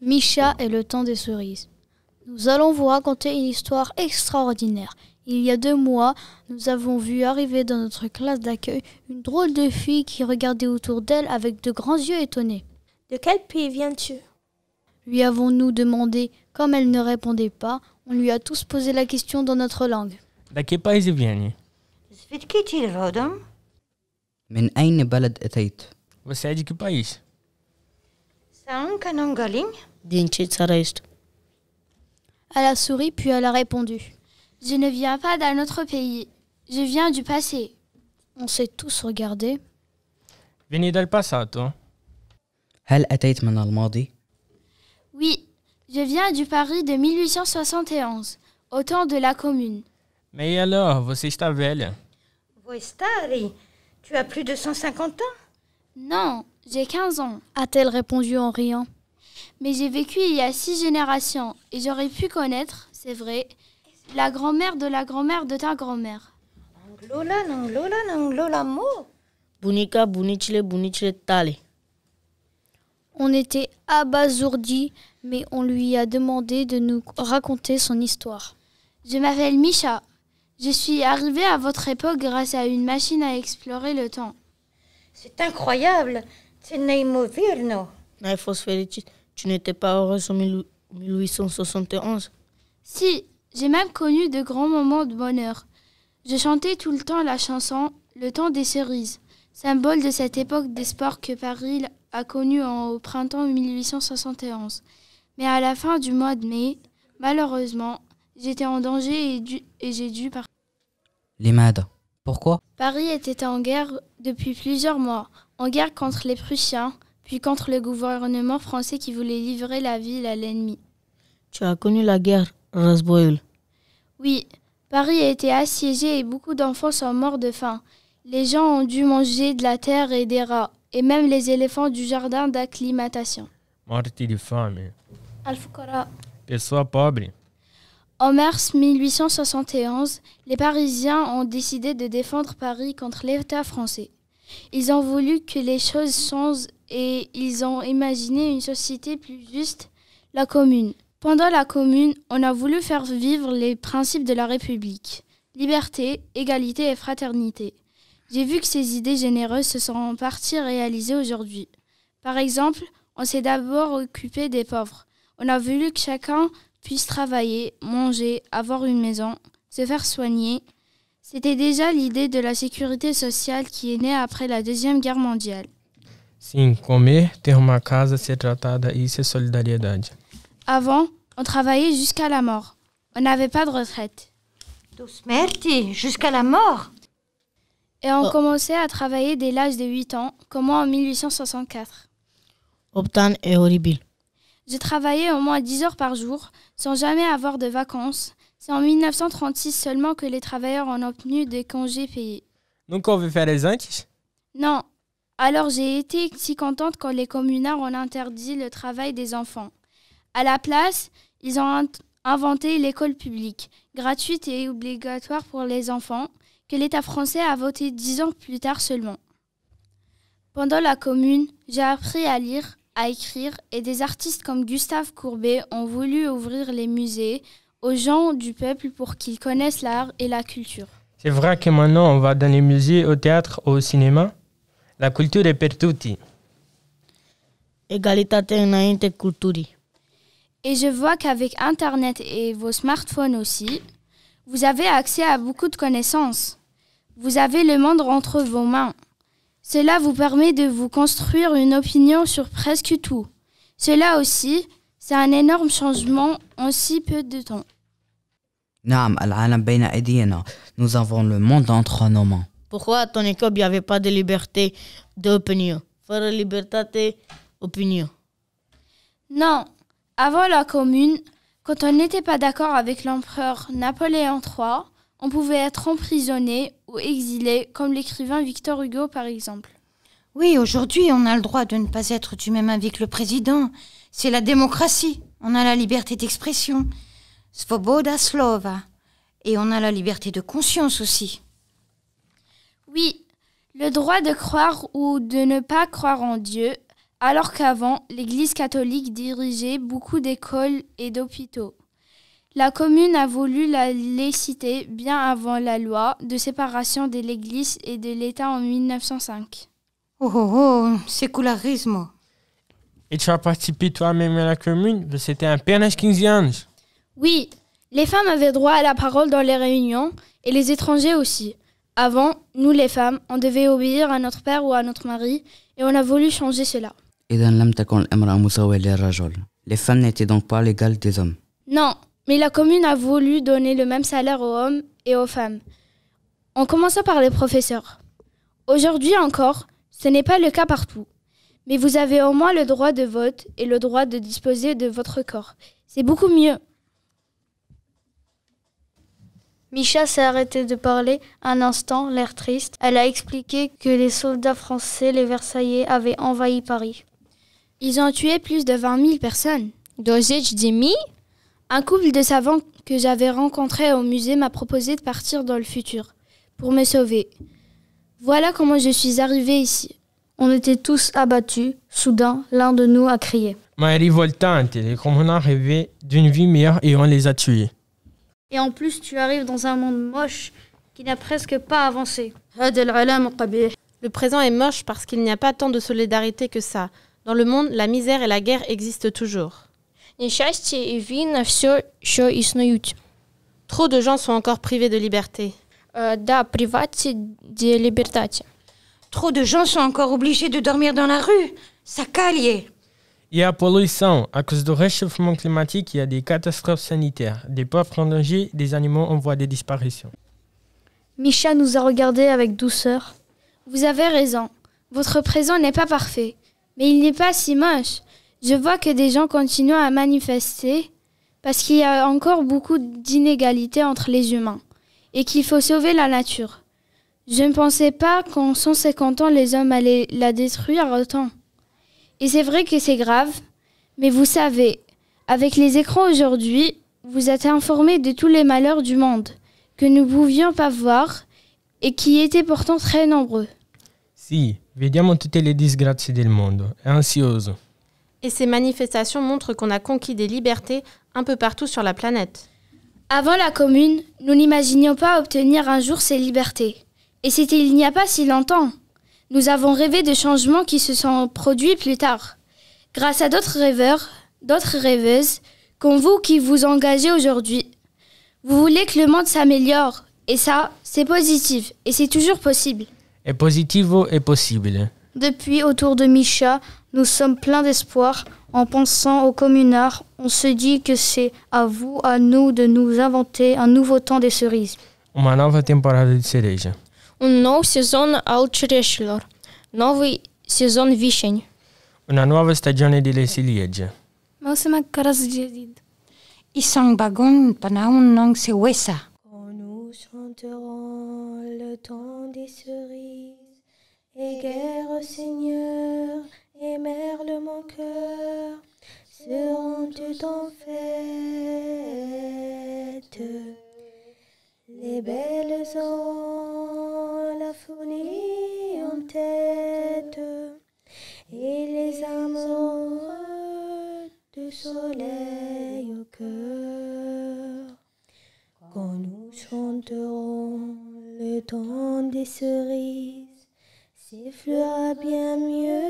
Misha et le temps des cerises. Nous allons vous raconter une histoire extraordinaire. Il y a deux mois, nous avons vu arriver dans notre classe d'accueil une drôle de fille qui regardait autour d'elle avec de grands yeux étonnés. De quel pays viens-tu Lui avons-nous demandé. Comme elle ne répondait pas, on lui a tous posé la question dans notre langue. pays viens-tu ça un ça Elle a souri puis elle a répondu. Je ne viens pas d'un autre pays. Je viens du passé. On s'est tous regardés. Veni del passato. هل أتيت من الماضي؟ Oui, je viens du Paris de 1871, au temps de la Commune. Mais alors, vous êtes vieille. vous êtes Voestari, tu as plus de 150 ans Non, j'ai 15 ans, a-t-elle répondu en riant. Mais j'ai vécu il y a six générations et j'aurais pu connaître, c'est vrai, la grand-mère de la grand-mère de ta grand-mère. On était abasourdis, mais on lui a demandé de nous raconter son histoire. Je m'appelle Micha. Je suis arrivée à votre époque grâce à une machine à explorer le temps. C'est incroyable. Ah, tu n'étais pas heureuse en 1871. Si, j'ai même connu de grands moments de bonheur. Je chantais tout le temps la chanson Le temps des cerises, symbole de cette époque d'espoir que Paris a connue au printemps 1871. Mais à la fin du mois de mai, malheureusement, j'étais en danger et, j'ai dû partir. Les madres pourquoi Paris était en guerre depuis plusieurs mois en guerre contre les Prussiens, puis contre le gouvernement français qui voulait livrer la ville à l'ennemi. Tu as connu la guerre, Rasboil Oui, Paris a été assiégé et beaucoup d'enfants sont morts de faim. Les gens ont dû manger de la terre et des rats, et même les éléphants du jardin d'acclimatation. morts de faim. al Et Pessoa pobre. En mars 1871, les Parisiens ont décidé de défendre Paris contre l'État français. Ils ont voulu que les choses changent et ils ont imaginé une société plus juste, la commune. Pendant la commune, on a voulu faire vivre les principes de la République. Liberté, égalité et fraternité. J'ai vu que ces idées généreuses se sont en partie réalisées aujourd'hui. Par exemple, on s'est d'abord occupé des pauvres. On a voulu que chacun puisse travailler, manger, avoir une maison, se faire soigner, c'était déjà l'idée de la sécurité sociale qui est née après la Deuxième Guerre mondiale. E Avant, on travaillait jusqu'à la mort. On n'avait pas de retraite. jusqu'à la mort Et on oh. commençait à travailler dès l'âge de 8 ans, comme en 1864. Je travaillais J'ai travaillé au moins 10 heures par jour, sans jamais avoir de vacances, c'est en 1936 seulement que les travailleurs ont obtenu des congés payés. Donc on veut faire les zinc? Non. Alors j'ai été si contente quand les communards ont interdit le travail des enfants. À la place, ils ont inventé l'école publique, gratuite et obligatoire pour les enfants, que l'État français a voté dix ans plus tard seulement. Pendant la commune, j'ai appris à lire, à écrire, et des artistes comme Gustave Courbet ont voulu ouvrir les musées, aux gens du peuple pour qu'ils connaissent l'art et la culture. C'est vrai que maintenant on va dans les musées, au théâtre, au cinéma. La culture est pour tous. Égalité Et je vois qu'avec Internet et vos smartphones aussi, vous avez accès à beaucoup de connaissances. Vous avez le monde entre vos mains. Cela vous permet de vous construire une opinion sur presque tout. Cela aussi, c'est un énorme changement en si peu de temps. Nous avons le monde entre nos mains. Pourquoi à ton école, il n'y avait pas de liberté d'opinion Faire liberté d'opinion. Non. Avant la commune, quand on n'était pas d'accord avec l'empereur Napoléon III, on pouvait être emprisonné ou exilé, comme l'écrivain Victor Hugo par exemple. Oui, aujourd'hui, on a le droit de ne pas être du même avis que le président. C'est la démocratie. On a la liberté d'expression svoboda slova. Et on a la liberté de conscience aussi. Oui, le droit de croire ou de ne pas croire en Dieu, alors qu'avant, l'Église catholique dirigeait beaucoup d'écoles et d'hôpitaux. La commune a voulu la laïcité bien avant la loi de séparation de l'Église et de l'État en 1905. Oh oh oh, sécularisme. Et tu as participé toi-même à la commune C'était un 15e. Oui, les femmes avaient droit à la parole dans les réunions et les étrangers aussi. Avant, nous les femmes, on devait obéir à notre père ou à notre mari et on a voulu changer cela. Les femmes n'étaient donc pas légales des hommes. Non, mais la commune a voulu donner le même salaire aux hommes et aux femmes. On commença par les professeurs. Aujourd'hui encore, ce n'est pas le cas partout. Mais vous avez au moins le droit de vote et le droit de disposer de votre corps. C'est beaucoup mieux. Micha s'est arrêtée de parler un instant, l'air triste. Elle a expliqué que les soldats français, les Versaillais, avaient envahi Paris. Ils ont tué plus de 20 000 personnes. Dosage Demi Un couple de savants que j'avais rencontrés au musée m'a proposé de partir dans le futur pour me sauver. Voilà comment je suis arrivée ici. On était tous abattus. Soudain, l'un de nous a crié. Ma révoltante, les d'une vie meilleure et on les a tués. Et en plus, tu arrives dans un monde moche qui n'a presque pas avancé. Le présent est moche parce qu'il n'y a pas tant de solidarité que ça. Dans le monde, la misère et la guerre existent toujours. Trop de gens sont encore privés de liberté. Э, Trop de gens sont encore obligés de dormir dans la rue. Ça calie. Il y a pollution. À cause du réchauffement climatique, il y a des catastrophes sanitaires, des pauvres en danger, des animaux en voie de disparition. Micha nous a regardés avec douceur. Vous avez raison. Votre présent n'est pas parfait. Mais il n'est pas si moche. Je vois que des gens continuent à manifester parce qu'il y a encore beaucoup d'inégalités entre les humains et qu'il faut sauver la nature. Je ne pensais pas qu'en 150 ans les hommes allaient la détruire autant. Et c'est vrai que c'est grave, mais vous savez, avec les écrans aujourd'hui, vous êtes informés de tous les malheurs du monde que nous ne pouvions pas voir et qui étaient pourtant très nombreux. Si, vediamo tutte le disgrazie del mondo, è ansioso. Et ces manifestations montrent qu'on a conquis des libertés un peu partout sur la planète. Avant la Commune, nous n'imaginions pas obtenir un jour ces libertés. Et c'était il n'y a pas si longtemps. Nous avons rêvé de changements qui se sont produits plus tard. Grâce à d'autres rêveurs, d'autres rêveuses, comme vous qui vous engagez aujourd'hui. Vous voulez que le monde s'améliore, et ça, c'est positif, et c'est toujours possible. Et positif est possible. Depuis, autour de Micha, nous sommes pleins d'espoir. En pensant aux communards, on se dit que c'est à vous, à nous, de nous inventer un nouveau temps des cerises. Une nouvelle temporada de un nouveau sezon al cireșilor. Новый saison вишень. Una nuova stagione delle ciliegie. Mosema Karazjedid. Isang bagon un nong se wesa. Quand nous chanterons le temps des cerises, et guerre Seigneur, et merle mon cœur, seront tout en fait. soleil au cœur. Quand nous chanterons le temps des cerises, s'effleurera bien mieux.